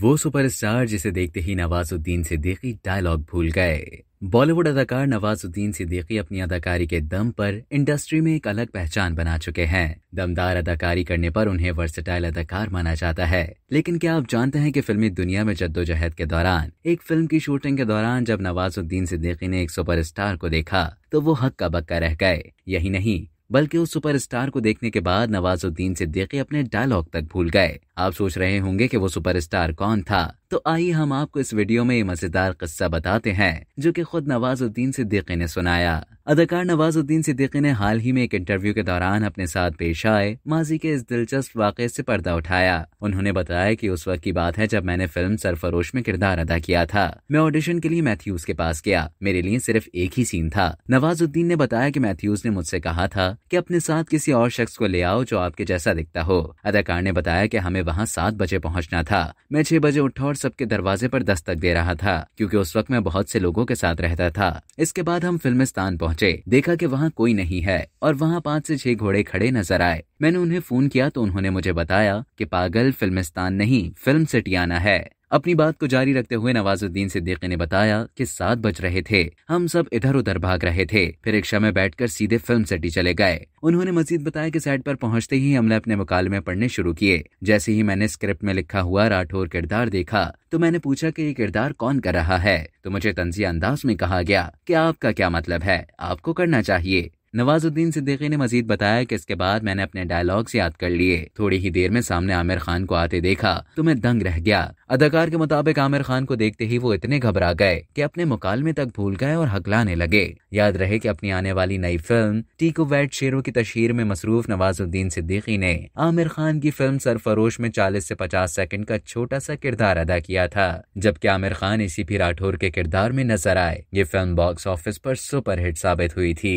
वो सुपरस्टार जिसे देखते ही नवाजुद्दीन सिद्दीकी डायलॉग भूल गए बॉलीवुड अदाकार नवाजुद्दीन सिद्दीकी अपनी अदाकारी के दम पर इंडस्ट्री में एक अलग पहचान बना चुके हैं दमदार अदाकारी करने पर उन्हें वर्सेटाइल अदाकार माना जाता है लेकिन क्या आप जानते हैं कि फिल्मी दुनिया में जद्दोजहद के दौरान एक फिल्म की शूटिंग के दौरान जब नवाजुद्दीन सिद्दीकी ने एक सुपरस्टार को देखा तो वो हक्का बक्का रह गए यही नहीं बल्कि उस सुपरस्टार को देखने के बाद नवाजुद्दीन सिद्दीकी अपने डायलॉग तक भूल गए आप सोच रहे होंगे कि वो सुपरस्टार कौन था तो आइए हम आपको इस वीडियो में ये मजेदार किस्सा बताते हैं जो कि खुद नवाजुद्दीन सिद्दीकी ने सुनाया अदाकार नवाजुद्दीन सिद्दीकी ने हाल ही में एक इंटरव्यू के दौरान अपने साथ पेश आए माजी के इस दिलचस्प वाक़े से पर्दा उठाया उन्होंने बताया कि उस वक्त की बात है जब मैंने फिल्म सरफरोश में किरदार अदा किया था मैं ऑडिशन के लिए मैथ्यूज के पास गया मेरे लिए सिर्फ एक ही सीन था नवाजुद्दीन ने बताया की मैथ्यूज ने मुझसे कहा था की अपने साथ किसी और शख्स को ले आओ जो आपके जैसा दिखता हो अदाकार ने बताया की हमें वहाँ सात बजे पहुँचना था मैं छह बजे उठा और सबके दरवाजे पर दस्तक दे रहा था क्यूँकी उस वक्त मैं बहुत से लोगों के साथ रहता था इसके बाद हम स्थान पहुँच पहुंचे देखा कि वहाँ कोई नहीं है और वहाँ पाँच से छह घोड़े खड़े नजर आए मैंने उन्हें फोन किया तो उन्होंने मुझे बताया कि पागल फिल्मिस्तान नहीं फिल्म सिटी आना है अपनी बात को जारी रखते हुए नवाजुद्दीन सिद्दीकी ने बताया कि सात बज रहे थे हम सब इधर उधर भाग रहे थे फिर रिक्शा में बैठकर सीधे फिल्म सिटी चले गए उन्होंने मजीद बताया कि सेट पर पहुंचते ही हमने अपने मुकालमे पढ़ने शुरू किए जैसे ही मैंने स्क्रिप्ट में लिखा हुआ राठौर किरदार देखा तो मैंने पूछा कि ये किरदार कौन कर रहा है तो मुझे तंजिया अंदाज में कहा गया कि आपका क्या मतलब है आपको करना चाहिए नवाजुद्दीन सिद्दीकी ने मजीद बताया कि इसके बाद मैंने अपने डायलॉग्स याद कर लिए थोड़ी ही देर में सामने आमिर खान को आते देखा तो मैं दंग रह गया अदाकार के मुताबिक आमिर खान को देखते ही वो इतने घबरा गए कि अपने मुकालमे तक भूल गए और हकलाने लगे याद रहे कि अपनी आने वाली नई फिल्म टीको वैट शेरों की तशहर में मसरूफ नवाजुद्दीन सिद्दीकी ने आमिर खान की फिल्म सरफरोश में चालीस से पचास सेकंड का छोटा सा किरदार अदा किया था जबकि आमिर खान इसी भी राठौर के किरदार में नजर आए ये फिल्म बॉक्स ऑफिस पर सुपरहिट साबित हुई थी